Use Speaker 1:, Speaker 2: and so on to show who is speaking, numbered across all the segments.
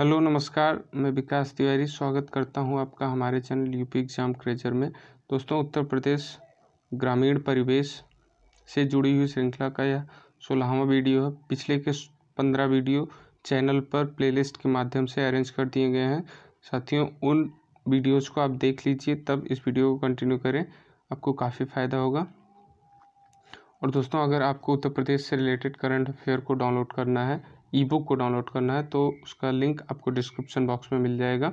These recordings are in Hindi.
Speaker 1: हेलो नमस्कार मैं विकास तिवारी स्वागत करता हूं आपका हमारे चैनल यूपी एग्ज़ाम क्रेजर में दोस्तों उत्तर प्रदेश ग्रामीण परिवेश से जुड़ी हुई श्रृंखला का यह सोलहवा वीडियो है पिछले के पंद्रह वीडियो चैनल पर प्लेलिस्ट के माध्यम से अरेंज कर दिए गए हैं साथियों उन वीडियोस को आप देख लीजिए तब इस वीडियो को कंटिन्यू करें आपको काफ़ी फ़ायदा होगा और दोस्तों अगर आपको उत्तर प्रदेश से रिलेटेड करंट अफेयर को डाउनलोड करना है ई बुक को डाउनलोड करना है तो उसका लिंक आपको डिस्क्रिप्शन बॉक्स में मिल जाएगा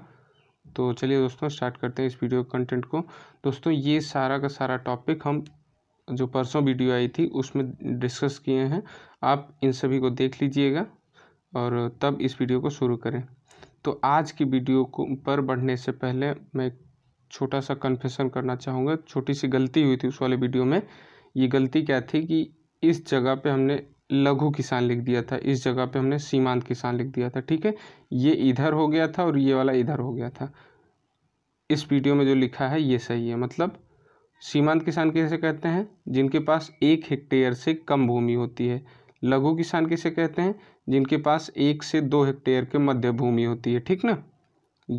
Speaker 1: तो चलिए दोस्तों स्टार्ट करते हैं इस वीडियो कंटेंट को दोस्तों ये सारा का सारा टॉपिक हम जो परसों वीडियो आई थी उसमें डिस्कस किए हैं आप इन सभी को देख लीजिएगा और तब इस वीडियो को शुरू करें तो आज की वीडियो को पर बढ़ने से पहले मैं छोटा सा कन्फेशन करना चाहूँगा छोटी सी गलती हुई थी उस वाले वीडियो में ये गलती क्या थी कि इस जगह पे हमने लघु किसान लिख दिया था इस जगह पे हमने सीमांत किसान लिख दिया था ठीक है ये इधर हो गया था और ये वाला इधर हो गया था इस वीडियो में जो लिखा है ये सही है मतलब सीमांत किसान कैसे कहते हैं जिनके पास एक हेक्टेयर से कम भूमि होती है लघु किसान किसे कहते हैं जिनके पास एक से दो हेक्टेयर के मध्य भूमि होती है ठीक ना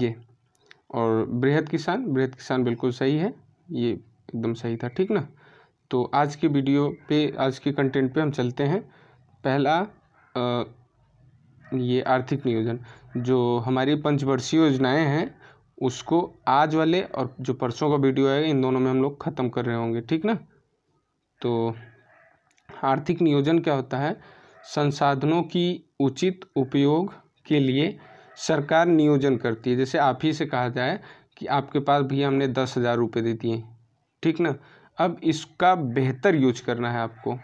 Speaker 1: ये और बृहद किसान बृहद किसान बिल्कुल सही है ये एकदम सही था ठीक ना तो आज की वीडियो पे आज के कंटेंट पे हम चलते हैं पहला ये आर्थिक नियोजन जो हमारी पंचवर्षीय योजनाएं हैं उसको आज वाले और जो परसों का वीडियो आएगा इन दोनों में हम लोग ख़त्म कर रहे होंगे ठीक ना तो आर्थिक नियोजन क्या होता है संसाधनों की उचित उपयोग के लिए सरकार नियोजन करती है जैसे आप ही से कहा जाए कि आपके पास भैया हमने दस हज़ार रुपये दे दिए ठीक ना अब इसका बेहतर यूज करना है आपको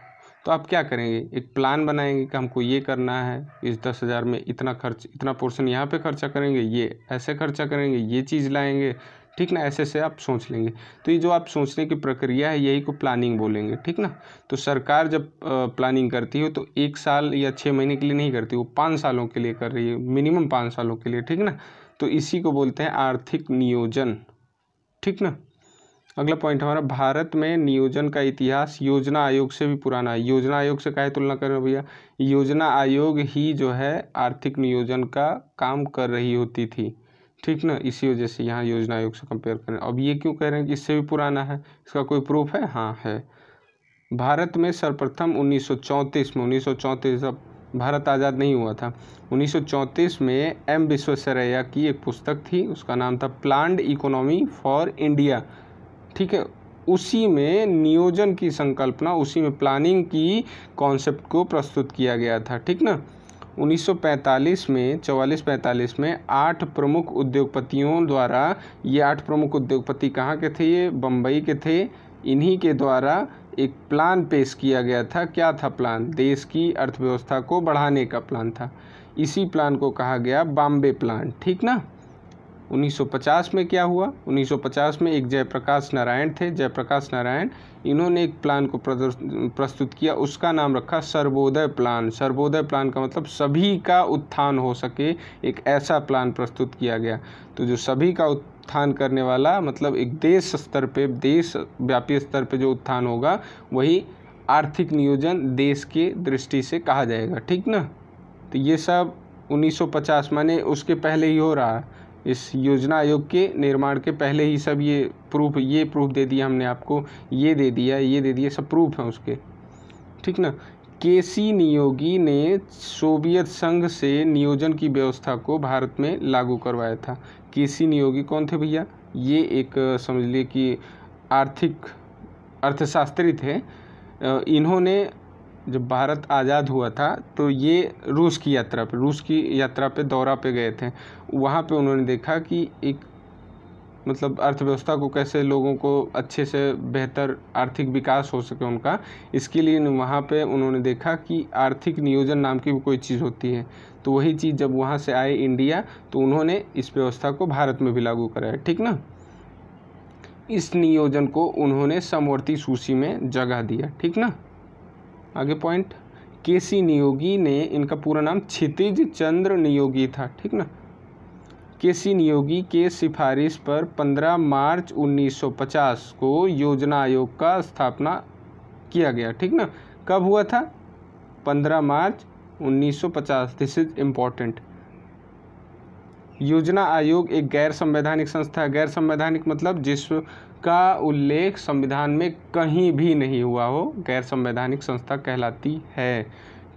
Speaker 1: तो आप क्या करेंगे एक प्लान बनाएंगे कि हमको ये करना है इस दस हज़ार में इतना खर्च इतना पोर्शन यहाँ पे खर्चा करेंगे ये ऐसे खर्चा करेंगे ये चीज़ लाएंगे ठीक ना ऐसे से आप सोच लेंगे तो ये जो आप सोचने की प्रक्रिया है यही को प्लानिंग बोलेंगे ठीक ना तो सरकार जब प्लानिंग करती हो तो एक साल या छः महीने के लिए नहीं करती वो पाँच सालों के लिए कर रही है मिनिमम पाँच सालों के लिए ठीक ना तो इसी को बोलते हैं आर्थिक नियोजन ठीक ना अगला पॉइंट हमारा भारत में नियोजन का इतिहास योजना आयोग से भी पुराना है योजना आयोग से काहे तुलना करें भैया योजना आयोग ही जो है आर्थिक नियोजन का काम कर रही होती थी ठीक ना इसी वजह से यहाँ योजना आयोग से कंपेयर करें अब ये क्यों कह रहे हैं कि इससे भी पुराना है इसका कोई प्रूफ है हाँ है भारत में सर्वप्रथम उन्नीस में उन्नीस सौ भारत आज़ाद नहीं हुआ था 1934 में एम विश्वेश्वरैया की एक पुस्तक थी उसका नाम था प्लान्ड इकोनॉमी फॉर इंडिया ठीक है उसी में नियोजन की संकल्पना उसी में प्लानिंग की कॉन्सेप्ट को प्रस्तुत किया गया था ठीक ना 1945 में 44 पैंतालीस में आठ प्रमुख उद्योगपतियों द्वारा ये आठ प्रमुख उद्योगपति कहाँ के थे ये बम्बई के थे इन्हीं के द्वारा एक प्लान पेश किया गया था क्या था प्लान देश की अर्थव्यवस्था को बढ़ाने का प्लान था इसी प्लान को कहा गया बॉम्बे प्लान ठीक ना 1950 में क्या हुआ 1950 में एक जयप्रकाश नारायण थे जयप्रकाश नारायण इन्होंने एक प्लान को प्रस्तुत किया उसका नाम रखा सर्वोदय प्लान सर्वोदय प्लान का मतलब सभी का उत्थान हो सके एक ऐसा प्लान प्रस्तुत किया गया तो जो सभी का उत्थान करने वाला मतलब एक देश स्तर पे देश व्यापी स्तर पे जो उत्थान होगा वही आर्थिक नियोजन देश के दृष्टि से कहा जाएगा ठीक न तो ये सब उन्नीस माने उसके पहले ही हो रहा है इस योजना आयोग के निर्माण के पहले ही सब ये प्रूफ ये प्रूफ दे दिया हमने आपको ये दे दिया ये दे दिया सब प्रूफ हैं उसके ठीक ना केसी नियोगी ने सोवियत संघ से नियोजन की व्यवस्था को भारत में लागू करवाया था केसी नियोगी कौन थे भैया ये एक समझ लिए कि आर्थिक अर्थशास्त्री थे इन्होंने जब भारत आज़ाद हुआ था तो ये रूस की यात्रा पे रूस की यात्रा पे दौरा पे गए थे वहाँ पे उन्होंने देखा कि एक मतलब अर्थव्यवस्था को कैसे लोगों को अच्छे से बेहतर आर्थिक विकास हो सके उनका इसके लिए वहाँ पे उन्होंने देखा कि आर्थिक नियोजन नाम की भी कोई चीज़ होती है तो वही चीज़ जब वहाँ से आए इंडिया तो उन्होंने इस व्यवस्था को भारत में भी लागू कराया ठीक ना इस नियोजन को उन्होंने समवर्ती सूची में जगह दिया ठीक ना आगे पॉइंट केसी नियोगी ने इनका पूरा नाम क्षितिज चंद्र नियोगी था ठीक ना केसी नियोगी के सिफारिश पर 15 मार्च 1950 को योजना आयोग का स्थापना किया गया ठीक ना कब हुआ था 15 मार्च 1950 दिस इज इम्पॉर्टेंट योजना आयोग एक गैर संवैधानिक संस्था गैर संवैधानिक मतलब जिस का उल्लेख संविधान में कहीं भी नहीं हुआ हो गैर संवैधानिक संस्था कहलाती है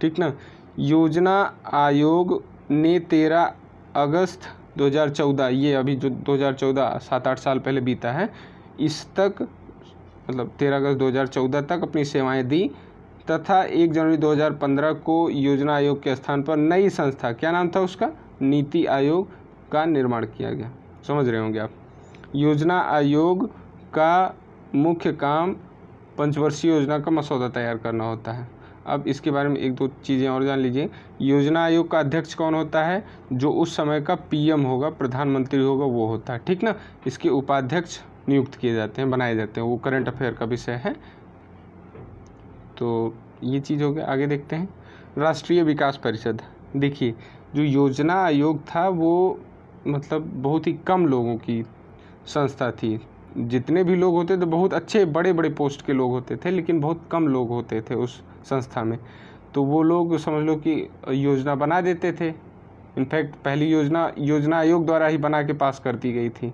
Speaker 1: ठीक ना योजना आयोग ने तेरह अगस्त 2014 ये अभी जो 2014 सात आठ साल पहले बीता है इस तक मतलब तेरह अगस्त 2014 तक अपनी सेवाएं दी तथा एक जनवरी 2015 को योजना आयोग के स्थान पर नई संस्था क्या नाम था उसका नीति आयोग का निर्माण किया गया समझ रहे होंगे आप योजना आयोग का मुख्य काम पंचवर्षीय योजना का मसौदा तैयार करना होता है अब इसके बारे में एक दो चीज़ें और जान लीजिए योजना आयोग का अध्यक्ष कौन होता है जो उस समय का पीएम होगा प्रधानमंत्री होगा वो होता है ठीक ना इसके उपाध्यक्ष नियुक्त किए जाते हैं बनाए जाते हैं वो करंट अफेयर का विषय है तो ये चीज़ हो गया आगे देखते हैं राष्ट्रीय विकास परिषद देखिए जो योजना आयोग था वो मतलब बहुत ही कम लोगों की संस्था थी जितने भी लोग होते थे बहुत अच्छे बड़े बड़े पोस्ट के लोग होते थे लेकिन बहुत कम लोग होते थे उस संस्था में तो वो लोग समझ लो कि योजना बना देते थे इनफैक्ट पहली योजना योजना आयोग द्वारा ही बना के पास कर दी गई थी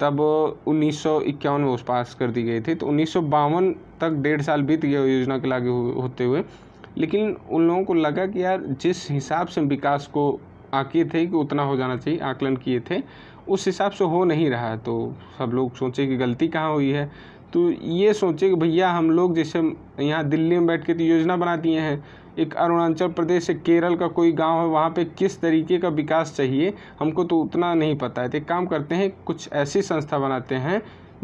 Speaker 1: तब उन्नीस में उस पास कर दी गई थी तो उन्नीस तक डेढ़ साल बीत गया योजना के लागू होते हुए लेकिन उन लोगों को लगा कि यार जिस हिसाब से विकास को आके थे कि उतना हो जाना चाहिए आकलन किए थे उस हिसाब से हो नहीं रहा तो सब लोग सोचे कि गलती कहाँ हुई है तो ये सोचे कि भैया हम लोग जैसे यहाँ दिल्ली में बैठ के तो योजना बना दिए हैं एक अरुणाचल प्रदेश से केरल का कोई गांव है वहाँ पे किस तरीके का विकास चाहिए हमको तो उतना नहीं पता है तो एक काम करते हैं कुछ ऐसी संस्था बनाते हैं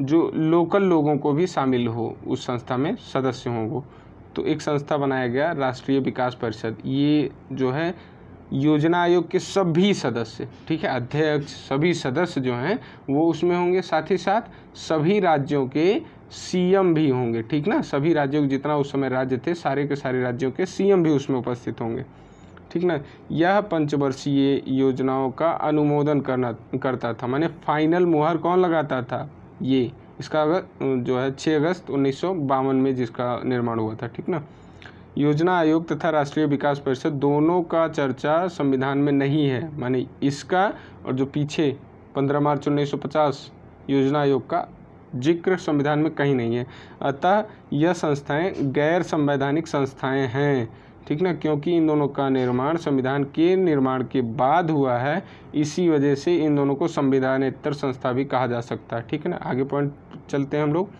Speaker 1: जो लोकल लोगों को भी शामिल हो उस संस्था में सदस्य हों वो तो एक संस्था बनाया गया राष्ट्रीय विकास परिषद ये जो है योजना आयोग के सभी सदस्य ठीक है अध्यक्ष सभी सदस्य जो हैं वो उसमें होंगे साथ ही साथ सभी राज्यों के सीएम भी होंगे ठीक ना सभी राज्यों के जितना उस समय राज्य थे सारे के सारे राज्यों के सीएम भी उसमें उपस्थित होंगे ठीक ना यह पंचवर्षीय योजनाओं का अनुमोदन करना करता था मैंने फाइनल मुहर कौन लगाता था ये इसका अगर जो है छः अगस्त उन्नीस में जिसका निर्माण हुआ था ठीक ना योजना आयोग तथा राष्ट्रीय विकास परिषद दोनों का चर्चा संविधान में नहीं है माने इसका और जो पीछे पंद्रह मार्च 1950 योजना आयोग का जिक्र संविधान में कहीं नहीं है अतः यह संस्थाएं गैर संवैधानिक संस्थाएं हैं ठीक ना क्योंकि इन दोनों का निर्माण संविधान के निर्माण के बाद हुआ है इसी वजह से इन दोनों को संविधानेतर संस्था भी कहा जा सकता है ठीक है ना आगे पॉइंट चलते हैं हम लोग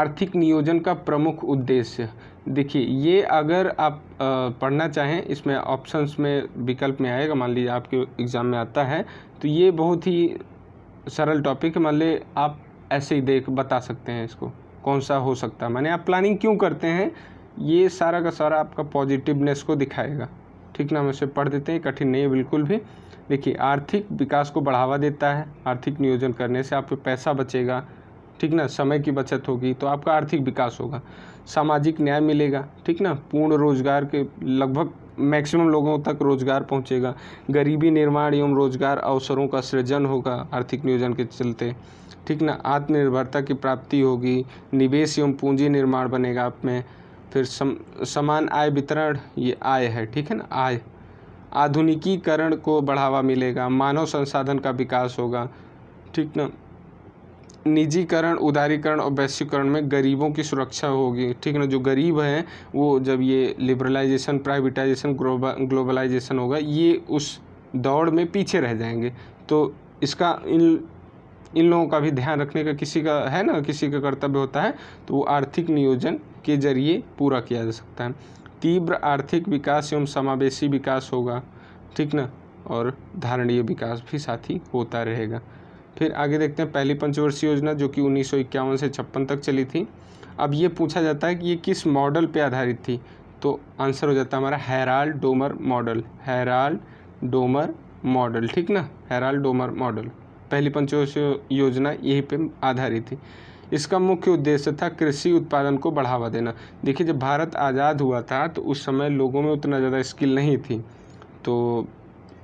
Speaker 1: आर्थिक नियोजन का प्रमुख उद्देश्य देखिए ये अगर आप पढ़ना चाहें इसमें ऑप्शंस में विकल्प में आएगा मान लीजिए आपके एग्ज़ाम में आता है तो ये बहुत ही सरल टॉपिक है मान ली आप ऐसे ही देख बता सकते हैं इसको कौन सा हो सकता है मैंने आप प्लानिंग क्यों करते हैं ये सारा का सारा आपका पॉजिटिवनेस को दिखाएगा ठीक ना हम इसे पढ़ देते हैं कठिन नहीं है बिल्कुल भी देखिए आर्थिक विकास को बढ़ावा देता है आर्थिक नियोजन करने से आपको पैसा बचेगा ठीक ना समय की बचत होगी तो आपका आर्थिक विकास होगा सामाजिक न्याय मिलेगा ठीक ना पूर्ण रोजगार के लगभग मैक्सिमम लोगों तक रोजगार पहुंचेगा गरीबी निर्माण एवं रोजगार अवसरों का सृजन होगा आर्थिक नियोजन के चलते ठीक ना आत्मनिर्भरता की प्राप्ति होगी निवेश एवं पूंजी निर्माण बनेगा आप में फिर सम समान आय वितरण ये आय है ठीक है ना आय आधुनिकीकरण को बढ़ावा मिलेगा मानव संसाधन का विकास होगा ठीक ना निजीकरण उदारीकरण और वैश्वीकरण में गरीबों की सुरक्षा होगी ठीक ना जो गरीब हैं वो जब ये लिबरलाइजेशन प्राइवेटाइजेशन ग्लोबलाइजेशन होगा ये उस दौड़ में पीछे रह जाएंगे तो इसका इन इन लोगों का भी ध्यान रखने का किसी का है ना किसी का कर्तव्य होता है तो वो आर्थिक नियोजन के जरिए पूरा किया जा सकता है तीव्र आर्थिक विकास एवं समावेशी विकास होगा ठीक ना और धारणीय विकास भी साथ ही होता रहेगा फिर आगे देखते हैं पहली पंचवर्षीय योजना जो कि उन्नीस से छप्पन तक चली थी अब ये पूछा जाता है कि ये किस मॉडल पर आधारित थी तो आंसर हो जाता है हमारा Harrod Domar model Harrod Domar model ठीक ना हैराल डोमर मॉडल पहली पंचवर्षीय योजना यहीं पे आधारित थी इसका मुख्य उद्देश्य था कृषि उत्पादन को बढ़ावा देना देखिए जब भारत आज़ाद हुआ था तो उस समय लोगों में उतना ज़्यादा स्किल नहीं थी तो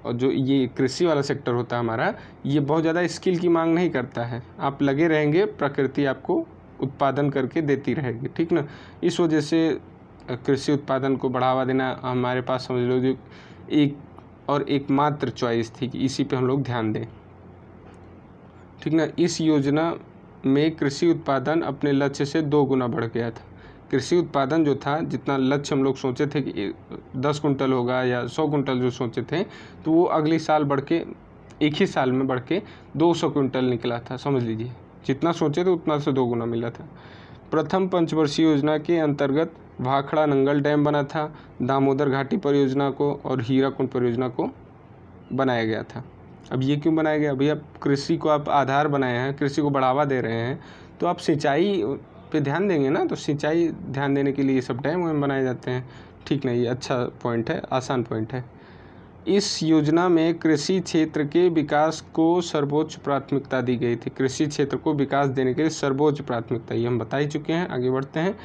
Speaker 1: और जो ये कृषि वाला सेक्टर होता है हमारा ये बहुत ज़्यादा स्किल की मांग नहीं करता है आप लगे रहेंगे प्रकृति आपको उत्पादन करके देती रहेगी ठीक ना इस वजह से कृषि उत्पादन को बढ़ावा देना हमारे पास समझ लो जो एक और एकमात्र चॉइस थी कि इसी पे हम लोग ध्यान दें ठीक ना इस योजना में कृषि उत्पादन अपने लक्ष्य से दो गुना बढ़ गया था कृषि उत्पादन जो था जितना लक्ष्य हम लोग सोचे थे कि दस कुंटल होगा या सौ कुंटल जो सोचे थे तो वो अगले साल बढ़ के एक ही साल में बढ़ के दो सौ कुंटल निकला था समझ लीजिए जितना सोचे थे उतना से दो गुना मिला था प्रथम पंचवर्षीय योजना के अंतर्गत भाखड़ा नंगल डैम बना था दामोदर घाटी परियोजना को और हीरा कुंड परियोजना को बनाया गया था अब ये क्यों बनाया गया भैया कृषि को आप आधार बनाए हैं कृषि को बढ़ावा दे रहे हैं तो आप सिंचाई पे ध्यान देंगे ना तो सिंचाई ध्यान देने के लिए ये सब डैम वैम बनाए जाते हैं ठीक नहीं ये अच्छा पॉइंट है आसान पॉइंट है इस योजना में कृषि क्षेत्र के विकास को सर्वोच्च प्राथमिकता दी गई थी कृषि क्षेत्र को विकास देने के लिए सर्वोच्च प्राथमिकता ये हम बता ही चुके हैं आगे बढ़ते हैं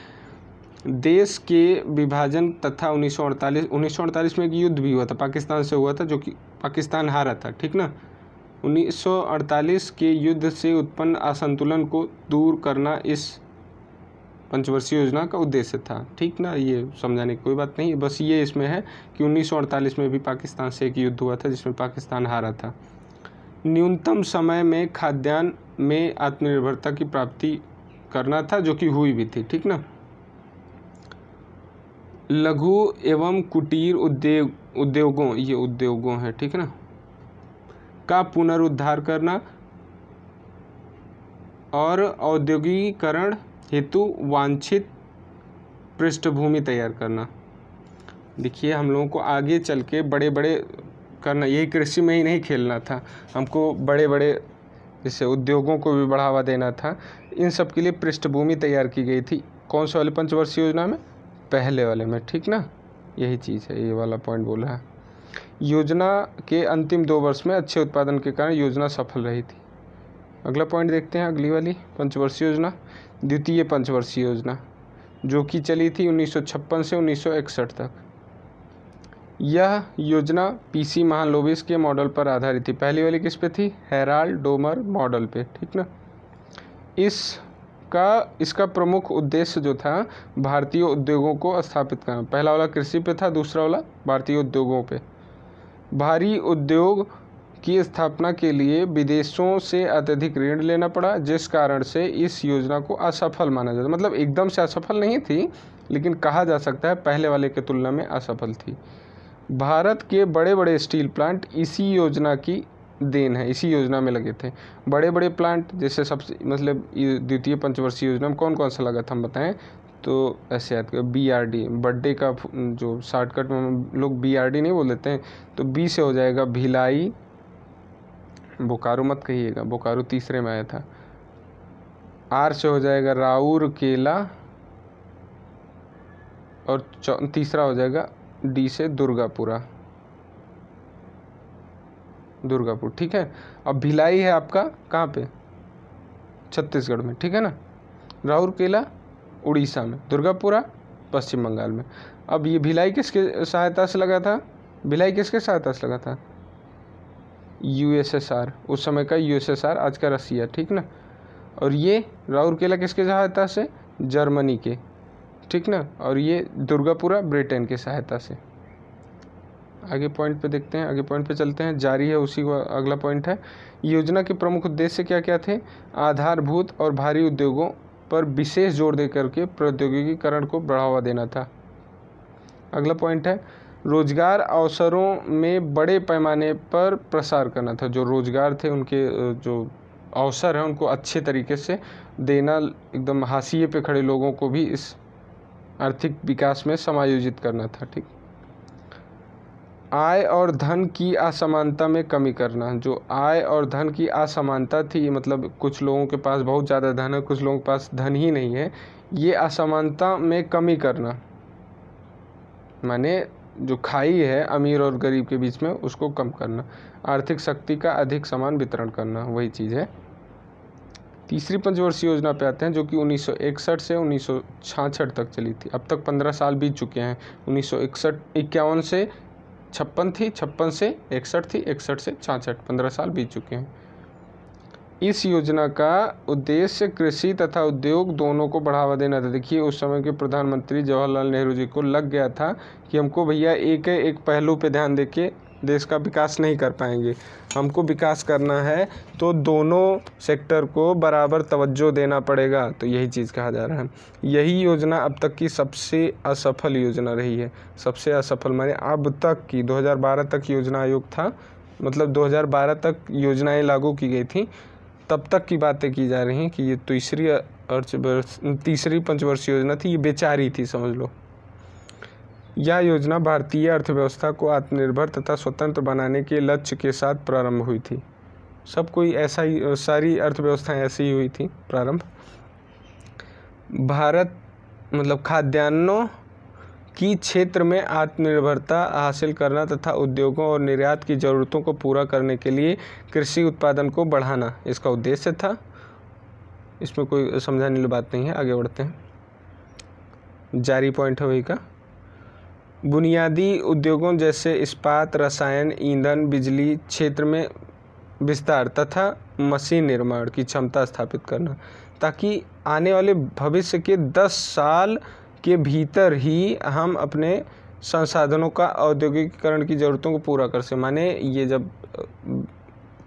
Speaker 1: देश के विभाजन तथा उन्नीस सौ अड़तालीस में एक युद्ध भी हुआ था पाकिस्तान से हुआ था जो कि पाकिस्तान हारा था ठीक ना 1948 के युद्ध से उत्पन्न असंतुलन को दूर करना इस पंचवर्षीय योजना का उद्देश्य था ठीक ना ये समझाने की कोई बात नहीं बस ये इसमें है कि उन्नीस में भी पाकिस्तान से एक युद्ध हुआ था जिसमें पाकिस्तान हारा था न्यूनतम समय में खाद्यान्न में आत्मनिर्भरता की प्राप्ति करना था जो कि हुई भी थी ठीक ना लघु एवं कुटीर उद्योग उद्योगों ये उद्योगों हैं ठीक ना का पुनरुद्धार करना और औद्योगिकरण हेतु वांछित पृष्ठभूमि तैयार करना देखिए हम लोगों को आगे चल के बड़े बड़े करना यही कृषि में ही नहीं खेलना था हमको बड़े बड़े जैसे उद्योगों को भी बढ़ावा देना था इन सब के लिए पृष्ठभूमि तैयार की गई थी कौन से वाले पंचवर्षीय योजना में पहले वाले में ठीक ना यही चीज़ है ये वाला पॉइंट बोला है योजना के अंतिम दो वर्ष में अच्छे उत्पादन के कारण योजना सफल रही थी अगला पॉइंट देखते हैं अगली वाली पंचवर्षीय योजना द्वितीय पंचवर्षीय योजना जो कि चली थी 1956 से 1961 तक यह योजना पीसी महालोबिस के मॉडल पर आधारित थी पहली वाली किस पे थी हेराल्ड डोमर मॉडल पे ठीक ना इस का इसका प्रमुख उद्देश्य जो था भारतीय उद्योगों को स्थापित करना पहला वाला कृषि पे था दूसरा वाला भारतीय उद्योगों पे भारी उद्योग की स्थापना के लिए विदेशों से अत्यधिक ऋण लेना पड़ा जिस कारण से इस योजना को असफल माना जाता मतलब एकदम से असफल नहीं थी लेकिन कहा जा सकता है पहले वाले की तुलना में असफल थी भारत के बड़े बड़े स्टील प्लांट इसी योजना की देन है इसी योजना में लगे थे बड़े बड़े प्लांट जैसे सबसे मतलब द्वितीय पंचवर्षीय योजना में कौन कौन सा लगा था हम बताएं तो ऐसे याद कर बी आर डी बर्थडे का जो शॉर्टकट में लोग बी आर डी नहीं बोल देते हैं तो बी से हो जाएगा भिलाई बोकारो मत कहिएगा बोकारो तीसरे में आया था आर से हो जाएगा राउर केला और तीसरा हो जाएगा डी से दुर्गापुरा दुर्गापुर ठीक है अब भिलाई है आपका कहाँ पे छत्तीसगढ़ में ठीक है ना राहुल केला उड़ीसा में दुर्गापुरा पश्चिम बंगाल में अब ये भिलाई किसके सहायता से लगा था भिलाई किसके सहायता से लगा था यूएसएसआर उस समय का यूएसएसआर आज का रसिया ठीक ना और ये राउरकेला किसके सहायता से जर्मनी के ठीक ना और ये दुर्गापुरा ब्रिटेन के सहायता से आगे पॉइंट पे देखते हैं आगे पॉइंट पे चलते हैं जारी है उसी का अगला पॉइंट है योजना के प्रमुख उद्देश्य क्या क्या थे आधारभूत और भारी उद्योगों पर विशेष जोर देकर के प्रौद्योगिकीकरण को बढ़ावा देना था अगला पॉइंट है रोज़गार अवसरों में बड़े पैमाने पर प्रसार करना था जो रोज़गार थे उनके जो अवसर हैं उनको अच्छे तरीके से देना एकदम हाशिए पे खड़े लोगों को भी इस आर्थिक विकास में समायोजित करना था ठीक आय और धन की असमानता में कमी करना जो आय और धन की असमानता थी मतलब कुछ लोगों के पास बहुत ज़्यादा धन है कुछ लोगों के पास धन ही नहीं है ये असमानता में कमी करना माने जो खाई है अमीर और गरीब के बीच में उसको कम करना आर्थिक शक्ति का अधिक समान वितरण करना वही चीज़ है तीसरी पंचवर्षीय योजना पे आते हैं जो कि 1961 से उन्नीस तक चली थी अब तक 15 साल बीत चुके हैं उन्नीस सौ से छप्पन थी छप्पन से इकसठ थी इकसठ से छाछठ पंद्रह साल बीत चुके हैं इस योजना का उद्देश्य कृषि तथा उद्योग दोनों को बढ़ावा देना था देखिए उस समय के प्रधानमंत्री जवाहरलाल नेहरू जी को लग गया था कि हमको भैया एक एक पहलू पे ध्यान दे के देश का विकास नहीं कर पाएंगे हमको विकास करना है तो दोनों सेक्टर को बराबर तवज्जो देना पड़ेगा तो यही चीज़ कहा जा रहा है यही योजना अब तक की सबसे असफल योजना रही है सबसे असफल माने अब तक की 2012 तक योजना आयोग था मतलब 2012 तक योजनाएं लागू की गई थी तब तक की बातें की जा रही हैं कि ये तीसरी अर्थवर्ष तीसरी पंचवर्षीय योजना थी ये बेचारी थी समझ लो यह योजना भारतीय अर्थव्यवस्था को आत्मनिर्भर तथा स्वतंत्र बनाने के लक्ष्य के साथ प्रारंभ हुई थी सब कोई ऐसा ही सारी अर्थव्यवस्थाएं ऐसी ही हुई थी प्रारंभ भारत मतलब खाद्यान्नों की क्षेत्र में आत्मनिर्भरता हासिल करना तथा उद्योगों और निर्यात की ज़रूरतों को पूरा करने के लिए कृषि उत्पादन को बढ़ाना इसका उद्देश्य था इसमें कोई समझाने वाली बात नहीं है आगे बढ़ते हैं जारी पॉइंट है वही का बुनियादी उद्योगों जैसे इस्पात रसायन ईंधन बिजली क्षेत्र में विस्तार तथा मशीन निर्माण की क्षमता स्थापित करना ताकि आने वाले भविष्य के दस साल के भीतर ही हम अपने संसाधनों का औद्योगिकीकरण की ज़रूरतों को पूरा कर सकें माने ये जब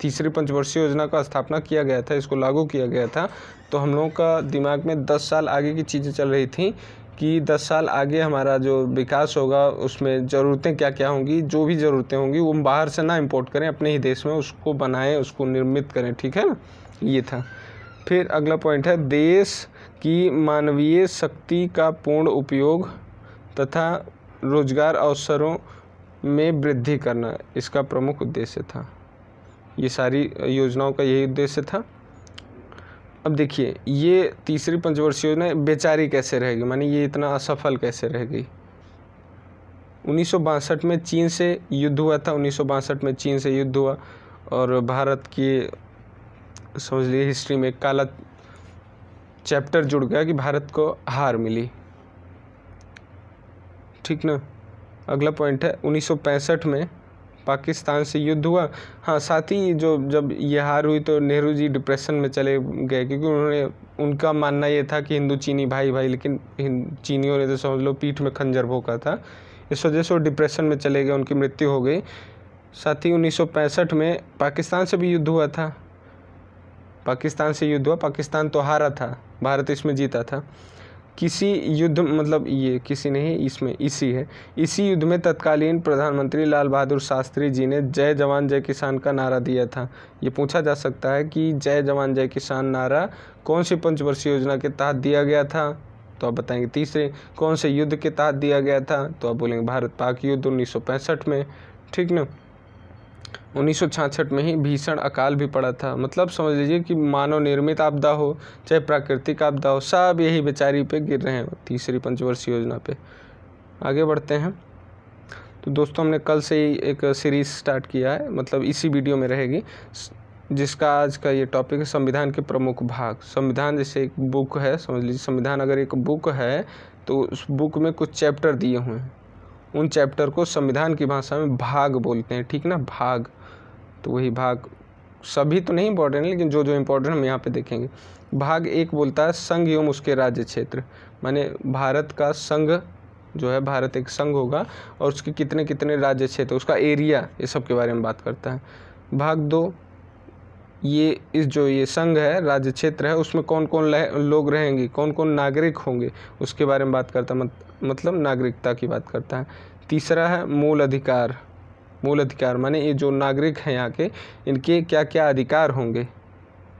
Speaker 1: तीसरी पंचवर्षीय योजना का स्थापना किया गया था इसको लागू किया गया था तो हम लोगों का दिमाग में दस साल आगे की चीज़ें चल रही थी कि दस साल आगे हमारा जो विकास होगा उसमें ज़रूरतें क्या क्या होंगी जो भी ज़रूरतें होंगी वो हम बाहर से ना इम्पोर्ट करें अपने ही देश में उसको बनाएं उसको निर्मित करें ठीक है ना ये था फिर अगला पॉइंट है देश की मानवीय शक्ति का पूर्ण उपयोग तथा रोजगार अवसरों में वृद्धि करना इसका प्रमुख उद्देश्य था ये सारी योजनाओं का यही उद्देश्य था अब देखिए ये तीसरी पंचवर्षीय योजना बेचारी कैसे रहेगी माने ये इतना असफल कैसे रह गई उन्नीस में चीन से युद्ध हुआ था उन्नीस में चीन से युद्ध हुआ और भारत की समझ लीजिए हिस्ट्री में काला चैप्टर जुड़ गया कि भारत को हार मिली ठीक ना अगला पॉइंट है 1965 में पाकिस्तान से युद्ध हुआ हाँ साथ ही जो जब ये हार हुई तो नेहरू जी डिप्रेशन में चले गए क्योंकि उन्होंने उनका मानना ये था कि हिंदू चीनी भाई भाई लेकिन चीनियों ने तो समझ लो पीठ में खंजर भोका था इस वजह से वो डिप्रेशन में चले गए उनकी मृत्यु हो गई साथ ही 1965 में पाकिस्तान से भी युद्ध हुआ था पाकिस्तान से युद्ध हुआ पाकिस्तान तो हारा था भारत इसमें जीता था किसी युद्ध मतलब ये किसी नहीं इसमें इसी है इसी युद्ध में तत्कालीन प्रधानमंत्री लाल बहादुर शास्त्री जी ने जय जवान जय किसान का नारा दिया था ये पूछा जा सकता है कि जय जवान जय किसान नारा कौन सी पंचवर्षीय योजना के तहत दिया गया था तो आप बताएंगे तीसरे कौन से युद्ध के तहत दिया गया था तो आप बोलेंगे भारत पाक युद्ध उन्नीस में ठीक ना उन्नीस में ही भीषण अकाल भी पड़ा था मतलब समझ लीजिए कि मानव निर्मित आपदा हो चाहे प्राकृतिक आपदा हो सब यही बेचारी पे गिर रहे हैं तीसरी पंचवर्षीय योजना पे आगे बढ़ते हैं तो दोस्तों हमने कल से ही एक सीरीज़ स्टार्ट किया है मतलब इसी वीडियो में रहेगी जिसका आज का ये टॉपिक है संविधान के प्रमुख भाग संविधान जैसे एक बुक है समझ लीजिए संविधान अगर एक बुक है तो उस बुक में कुछ चैप्टर दिए हुए हैं उन चैप्टर को संविधान की भाषा में भाग बोलते हैं ठीक ना भाग तो वही भाग सभी तो नहीं इम्पोर्टेंट है लेकिन जो जो इम्पोर्टेंट हम यहाँ पे देखेंगे भाग एक बोलता है संघ एवं उसके राज्य क्षेत्र माने भारत का संघ जो है भारत एक संघ होगा और उसके कितने कितने राज्य क्षेत्र उसका एरिया ये सब के बारे में बात करता है भाग दो ये इस जो ये संघ है राज्य क्षेत्र है उसमें कौन कौन लोग रहेंगे कौन कौन नागरिक होंगे उसके बारे में बात करता मत, मतलब नागरिकता की बात करता है तीसरा है मूल अधिकार मूल अधिकार माने ये जो नागरिक हैं यहाँ के इनके क्या क्या अधिकार होंगे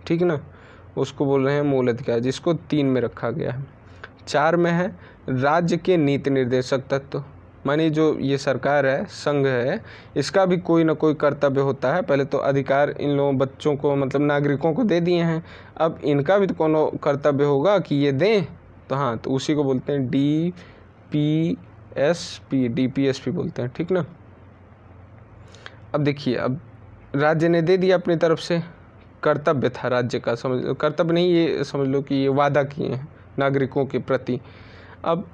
Speaker 1: ठीक ना उसको बोल रहे हैं मूल अधिकार जिसको तीन में रखा गया है चार में है राज्य के नीति निर्देशक तत्व मानी जो ये सरकार है संघ है इसका भी कोई ना कोई कर्तव्य होता है पहले तो अधिकार इन लोगों बच्चों को मतलब नागरिकों को दे दिए हैं अब इनका भी तो कोनो कर्तव्य होगा कि ये दें तो हाँ तो उसी को बोलते हैं D P S P D P S P बोलते हैं ठीक ना अब देखिए अब राज्य ने दे दिया अपनी तरफ से कर्तव्य था राज्य का समझ कर्तव्य नहीं ये समझ लो कि ये वादा किए हैं नागरिकों के प्रति अब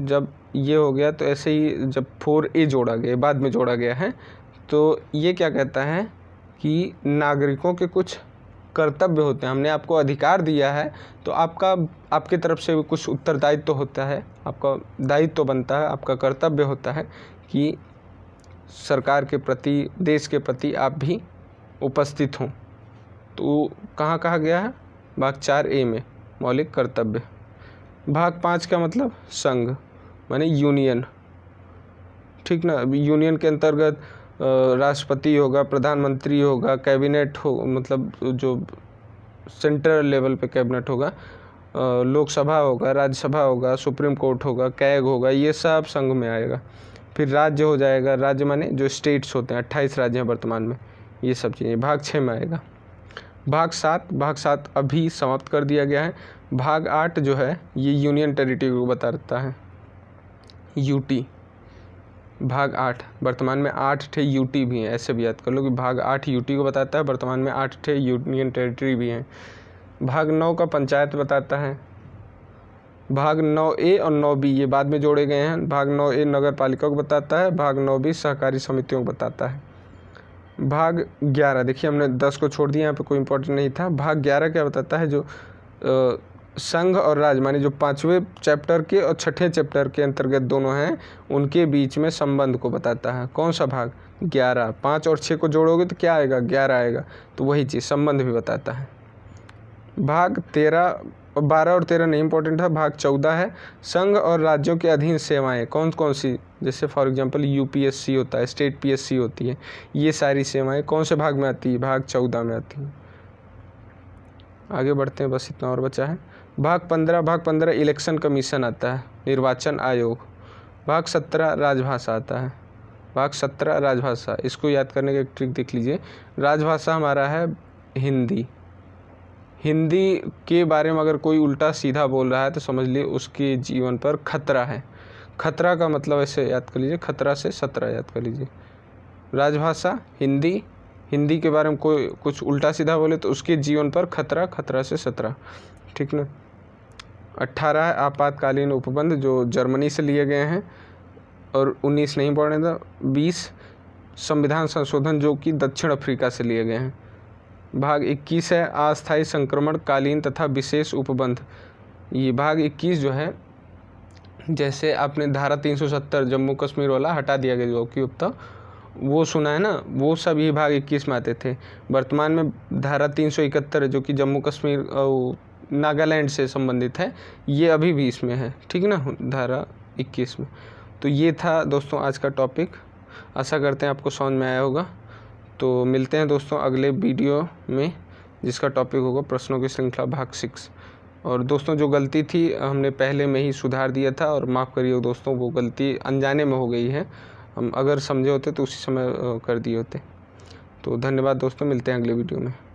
Speaker 1: जब ये हो गया तो ऐसे ही जब फोर ए जोड़ा गया बाद में जोड़ा गया है तो ये क्या कहता है कि नागरिकों के कुछ कर्तव्य होते हैं हमने आपको अधिकार दिया है तो आपका आपके तरफ से कुछ उत्तरदायित्व तो होता है आपका दायित्व तो बनता है आपका कर्तव्य होता है कि सरकार के प्रति देश के प्रति आप भी उपस्थित हों तो कहाँ कहा गया है भाग चार ए में मौलिक कर्तव्य भाग पाँच का मतलब संघ माने यूनियन ठीक ना यूनियन के अंतर्गत राष्ट्रपति होगा प्रधानमंत्री होगा कैबिनेट हो मतलब जो सेंट्रल लेवल पे कैबिनेट होगा लोकसभा होगा राज्यसभा होगा सुप्रीम कोर्ट होगा कैग होगा ये सब संघ में आएगा फिर राज्य हो जाएगा राज्य माने जो स्टेट्स होते हैं अट्ठाईस राज्य हैं वर्तमान में ये सब चीज़ें भाग छः में आएगा भाग सात भाग सात अभी समाप्त कर दिया गया है भाग आठ जो है ये यूनियन टेरिटरी को बताता है यूटी भाग आठ वर्तमान में आठ ठे यूटी भी हैं ऐसे भी याद कर लो कि भाग आठ यूटी को बताता है वर्तमान में आठ ठे यूनियन टेरिटरी भी हैं भाग नौ का पंचायत बताता है भाग नौ ए और नौ बी ये बाद में जोड़े गए हैं भाग नौ ए नगर पालिका को बताता है भाग नौ बी सहकारी समितियों को बताता है भाग ग्यारह देखिए हमने दस को छोड़ दिया यहाँ पे कोई इंपॉर्टेंट नहीं था भाग ग्यारह क्या बताता है जो आ, संघ और राज माने जो पाँचवें चैप्टर के और छठे चैप्टर के अंतर्गत दोनों हैं उनके बीच में संबंध को बताता है कौन सा भाग ग्यारह पाँच और छः को जोड़ोगे तो क्या आएगा ग्यारह आएगा तो वही चीज़ संबंध भी बताता है भाग तेरह बारह और तेरह नहीं इंपॉर्टेंट है भाग चौदह है संघ और राज्यों के अधीन सेवाएं कौन कौन सी जैसे फॉर एग्जांपल यूपीएससी होता है स्टेट पीएससी होती है ये सारी सेवाएं कौन से भाग में आती है भाग चौदह में आती है आगे बढ़ते हैं बस इतना और बचा है भाग पंद्रह भाग पंद्रह इलेक्शन कमीशन आता है निर्वाचन आयोग भाग सत्रह राजभाषा आता है भाग सत्रह राजभाषा इसको याद करने का एक ट्रिक देख लीजिए राजभाषा हमारा है हिंदी हिंदी के बारे में अगर कोई उल्टा सीधा बोल रहा है तो समझ लिए उसके जीवन पर खतरा है खतरा का मतलब ऐसे याद कर लीजिए खतरा से सत्रह याद कर लीजिए राजभाषा हिंदी हिंदी के बारे में कोई कुछ उल्टा सीधा बोले तो उसके जीवन पर खतरा खतरा से सत्रह ठीक ना अट्ठारह है आपातकालीन उपबंध जो जर्मनी से लिए गए हैं और उन्नीस नहीं बढ़ने था बीस संविधान संशोधन जो कि दक्षिण अफ्रीका से लिए गए हैं भाग इक्कीस है अस्थायी संक्रमण कालीन तथा विशेष उपबंध ये भाग इक्कीस जो है जैसे आपने धारा तीन सौ सत्तर जम्मू कश्मीर वाला हटा दिया गया जो कि अब तक वो सुना है ना वो सब ये भाग इक्कीस में आते थे वर्तमान में धारा तीन सौ इकहत्तर जो कि जम्मू कश्मीर नागालैंड से संबंधित है ये अभी भी इसमें है ठीक ना धारा इक्कीस में तो ये था दोस्तों आज का टॉपिक आशा करते हैं आपको समझ में आया होगा तो मिलते हैं दोस्तों अगले वीडियो में जिसका टॉपिक होगा प्रश्नों की श्रृंखला भाग सिक्स और दोस्तों जो गलती थी हमने पहले में ही सुधार दिया था और माफ़ करिए दोस्तों वो गलती अनजाने में हो गई है हम अगर समझे होते तो उसी समय कर दिए होते तो धन्यवाद दोस्तों मिलते हैं अगले वीडियो में